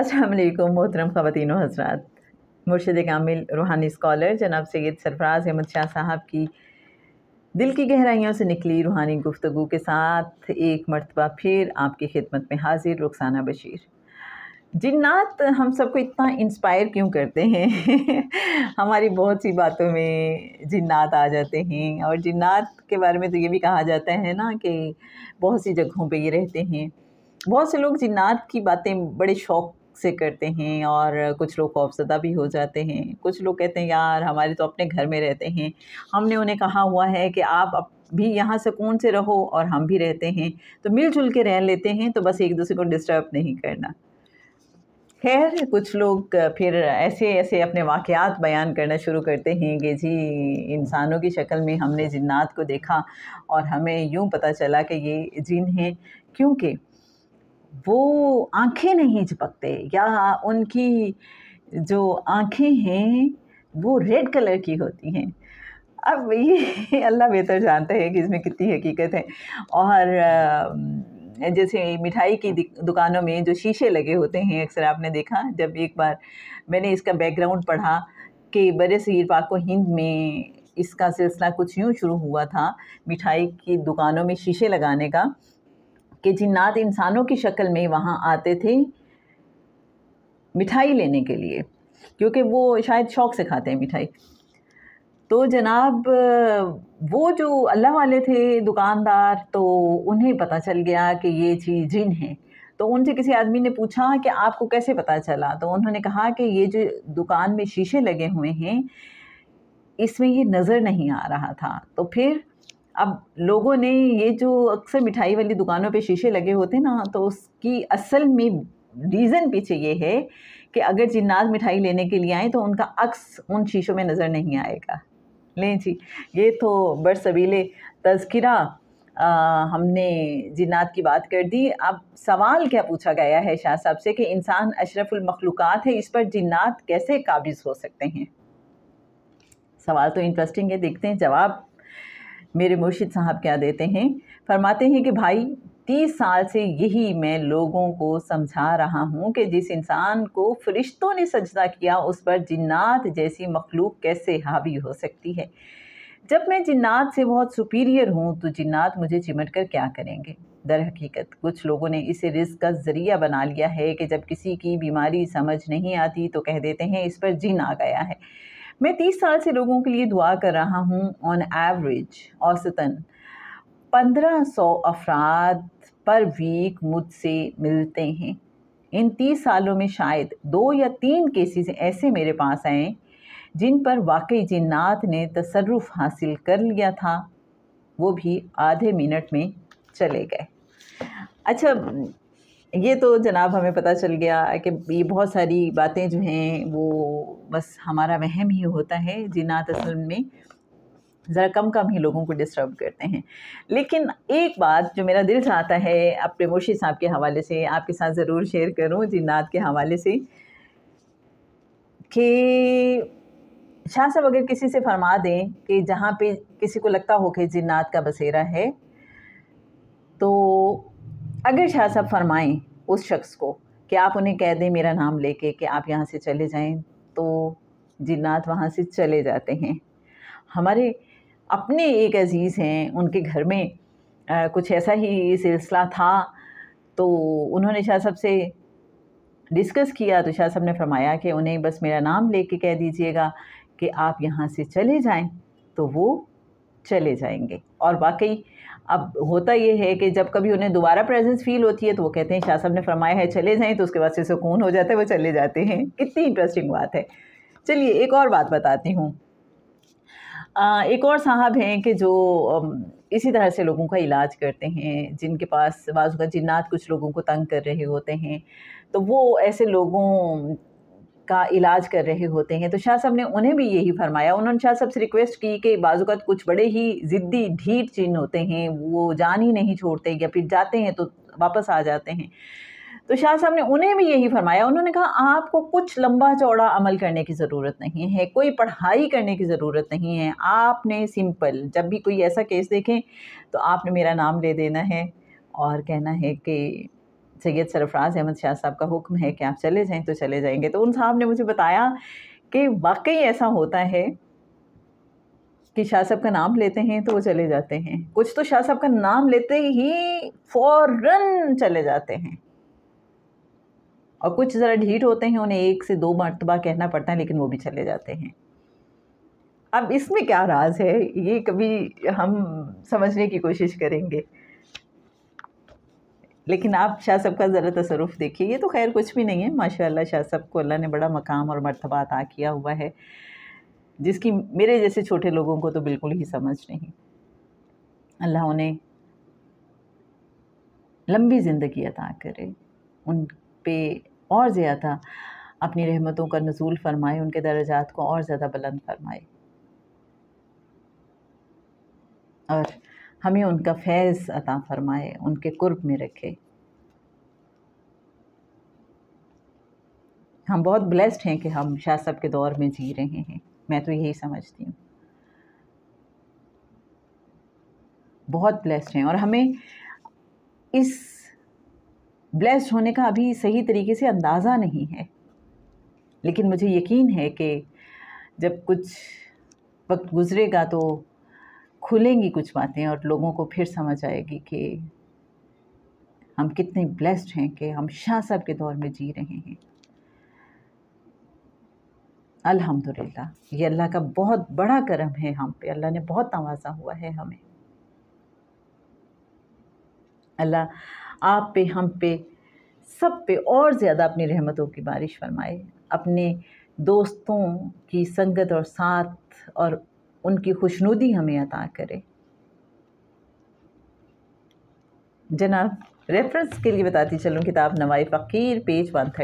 السلام علیکم محترم خواتین و حضرات مرشد کامل روحانی اسکالر جناب سید سرفراز احمد شاہ صاحب کی دل کی گہرائیوں سے نکلی روحانی گفتگو کے ساتھ ایک مرتبہ پھر آپ کی خدمت میں حاضر رخسانہ بشیر جنات ہم سب کو اتنا انسپائر کیوں کرتے ہیں ہماری بہت سی باتوں میں جنات آ جاتے ہیں اور جنات کے بارے میں تو یہ بھی کہا جاتا ہے نا کہ بہت سی جگہوں پہ یہ رہتے ہیں بہت سے لوگ جنات کی باتیں بڑے شوق سے کرتے ہیں اور کچھ لوگ خوفزدہ بھی ہو جاتے ہیں کچھ لوگ کہتے ہیں یار ہمارے تو اپنے گھر میں رہتے ہیں ہم نے انہیں کہا ہوا ہے کہ آپ بھی یہاں سکون سے رہو اور ہم بھی رہتے ہیں تو مل جل کے رہ لیتے ہیں تو بس ایک دوسرے کو ڈسٹرب نہیں کرنا خیر کچھ لوگ پھر ایسے ایسے اپنے واقعات بیان کرنا شروع کرتے ہیں کہ جی انسانوں کی شکل میں ہم نے جنات کو دیکھا اور ہمیں یوں پتہ چلا کہ یہ جن ہیں کیونکہ وہ آنکھیں نہیں چپکتے یا ان کی جو آنکھیں ہیں وہ ریڈ کلر کی ہوتی ہیں اب یہ اللہ بہتر جانتا ہے کہ اس میں کتنی حقیقت ہے اور جیسے مٹھائی کی دکانوں میں جو شیشے لگے ہوتے ہیں اکثر آپ نے دیکھا جب ایک بار میں نے اس کا بیک گراؤنڈ پڑھا کہ بر صغیر پاک و ہند میں اس کا سلسلہ کچھ یوں شروع ہوا تھا مٹھائی کی دکانوں میں شیشے لگانے کا کہ جنات انسانوں کی شکل میں وہاں آتے تھے مٹھائی لینے کے لیے کیونکہ وہ شاید شوق سے کھاتے ہیں مٹھائی تو جناب وہ جو اللہ والے تھے دکاندار تو انہیں پتہ چل گیا کہ یہ چیز جن ہے تو ان سے کسی آدمی نے پوچھا کہ آپ کو کیسے پتہ چلا تو انہوں نے کہا کہ یہ جو دکان میں شیشے لگے ہوئے ہیں اس میں یہ نظر نہیں آ رہا تھا تو پھر اب لوگوں نے یہ جو اکثر مٹھائی والی دکانوں پہ شیشے لگے ہوتے ہیں نا تو اس کی اصل میں ریزن پیچھے یہ ہے کہ اگر جنات مٹھائی لینے کے لیے آئیں تو ان کا عکس ان شیشوں میں نظر نہیں آئے گا لیں جی یہ تو بر صویلے تذکرہ ہم نے جنات کی بات کر دی اب سوال کیا پوچھا گیا ہے شاہ صاحب سے کہ انسان اشرف المخلوقات ہے اس پر جنات کیسے قابض ہو سکتے ہیں سوال تو انٹرسٹنگ ہے دیکھتے ہیں جواب میرے مرشد صاحب کیا دیتے ہیں فرماتے ہیں کہ بھائی تیس سال سے یہی میں لوگوں کو سمجھا رہا ہوں کہ جس انسان کو فرشتوں نے سجدہ کیا اس پر جنات جیسی مخلوق کیسے حاوی ہو سکتی ہے جب میں جنات سے بہت سپیریئر ہوں تو جنات مجھے چمٹ کر کیا کریں گے در حقیقت کچھ لوگوں نے اسے رزق کا ذریعہ بنا لیا ہے کہ جب کسی کی بیماری سمجھ نہیں آتی تو کہہ دیتے ہیں اس پر جن آ گیا ہے میں تیس سال سے لوگوں کے لیے دعا کر رہا ہوں آن ایوریج اوسطن پندرہ سو افراد پر ویک مجھ سے ملتے ہیں ان تیس سالوں میں شاید دو یا تین کیسز ایسے میرے پاس آئے جن پر واقعی جنات نے تصرف حاصل کر لیا تھا وہ بھی آدھے منٹ میں چلے گئے اچھا یہ تو جناب ہمیں پتہ چل گیا کہ یہ بہت ساری باتیں جو ہیں وہ بس ہمارا وہم ہی ہوتا ہے جنات اصل میں ذرا کم کم ہی لوگوں کو ڈسٹرب کرتے ہیں لیکن ایک بات جو میرا دل چاہتا ہے اپنے مرشی صاحب کے حوالے سے آپ کے ساتھ ضرور شیئر کروں جنات کے حوالے سے کہ شاہ صاحب اگر کسی سے فرما دیں کہ جہاں پہ کسی کو لگتا ہو کہ جنات کا بسیرا ہے تو اگر شاہ صاحب فرمائیں اس شخص کو کہ آپ انہیں کہہ دیں میرا نام لے کے کہ آپ یہاں سے چلے جائیں تو جنات وہاں سے چلے جاتے ہیں ہمارے اپنے ایک عزیز ہیں ان کے گھر میں کچھ ایسا ہی سلسلہ تھا تو انہوں نے شاہ صاحب سے ڈسکس کیا تو شاہ صاحب نے فرمایا کہ انہیں بس میرا نام لے کے کہہ دیجئے گا کہ آپ یہاں سے چلے جائیں تو وہ چلے جائیں گے اور واقعی اب ہوتا یہ ہے کہ جب کبھی انہیں دوبارہ پریزنس فیل ہوتی ہے تو وہ کہتے ہیں شاہ صاحب نے فرمایا ہے چلے جائیں تو اس کے بعد سے سکون ہو جاتا ہے وہ چلے جاتے ہیں کتنی انٹرسٹنگ بات ہے چلیے ایک اور بات بتاتی ہوں ایک اور صاحب ہیں کہ جو اسی طرح سے لوگوں کا علاج کرتے ہیں جن کے پاس کا جنات کچھ لوگوں کو تنگ کر رہے ہوتے ہیں تو وہ ایسے لوگوں کا علاج کر رہے ہوتے ہیں تو شاہ صاحب نے انہیں بھی یہی فرمایا انہوں نے شاہ صاحب سے ریکویسٹ کی کہ بعض اوقات کچھ بڑے ہی ضدی ڈھیٹ چین ہوتے ہیں وہ جان ہی نہیں چھوڑتے یا پھر جاتے ہیں تو واپس آ جاتے ہیں تو شاہ صاحب نے انہیں بھی یہی فرمایا انہوں نے کہا آپ کو کچھ لمبا چوڑا عمل کرنے کی ضرورت نہیں ہے کوئی پڑھائی کرنے کی ضرورت نہیں ہے آپ نے سمپل جب بھی کوئی ایسا کیس دیکھیں تو آپ نے میرا نام لے دینا ہے اور کہنا ہے کہ سید سرفراز احمد شاہ صاحب کا حکم ہے کہ آپ چلے جائیں تو چلے جائیں گے تو ان صاحب نے مجھے بتایا کہ واقعی ایسا ہوتا ہے کہ شاہ صاحب کا نام لیتے ہیں تو وہ چلے جاتے ہیں کچھ تو شاہ صاحب کا نام لیتے ہی فوراً چلے جاتے ہیں اور کچھ ذرا ڈھیٹ ہوتے ہیں انہیں ایک سے دو مرتبہ کہنا پڑتا ہے لیکن وہ بھی چلے جاتے ہیں اب اس میں کیا راز ہے یہ کبھی ہم سمجھنے کی کوشش کریں گے لیکن آپ شاہ صاحب کا ذرا تصرف دیکھیے یہ تو خیر کچھ بھی نہیں ہے ماشاء اللہ شاہ صاحب کو اللہ نے بڑا مقام اور مرتبہ عطا کیا ہوا ہے جس کی میرے جیسے چھوٹے لوگوں کو تو بالکل ہی سمجھ نہیں اللہ انہیں لمبی زندگی عطا کرے ان پہ اور زیادہ اپنی رحمتوں کا نزول فرمائے ان کے درجات کو اور زیادہ بلند فرمائے اور ہمیں ان کا فیض عطا فرمائے ان کے قرب میں رکھے ہم بہت بلیسڈ ہیں کہ ہم شاہ صاحب کے دور میں جی رہے ہیں میں تو یہی سمجھتی ہوں بہت بلیسڈ ہیں اور ہمیں اس بلیسڈ ہونے کا ابھی صحیح طریقے سے اندازہ نہیں ہے لیکن مجھے یقین ہے کہ جب کچھ وقت گزرے گا تو کھلیں گی کچھ باتیں اور لوگوں کو پھر سمجھ آئے گی کہ ہم کتنے بلیسڈ ہیں کہ ہم شاہ صاحب کے دور میں جی رہے ہیں الحمدللہ یہ اللہ کا بہت بڑا کرم ہے ہم پہ اللہ نے بہت نوازا ہوا ہے ہمیں اللہ آپ پہ ہم پہ سب پہ اور زیادہ اپنی رحمتوں کی بارش فرمائے اپنے دوستوں کی سنگت اور ساتھ اور ان کی خوشنودی ہمیں عطا کرے جناب ریفرنس کے لیے بتاتی چلوں کتاب نوائی فقیر پیج ون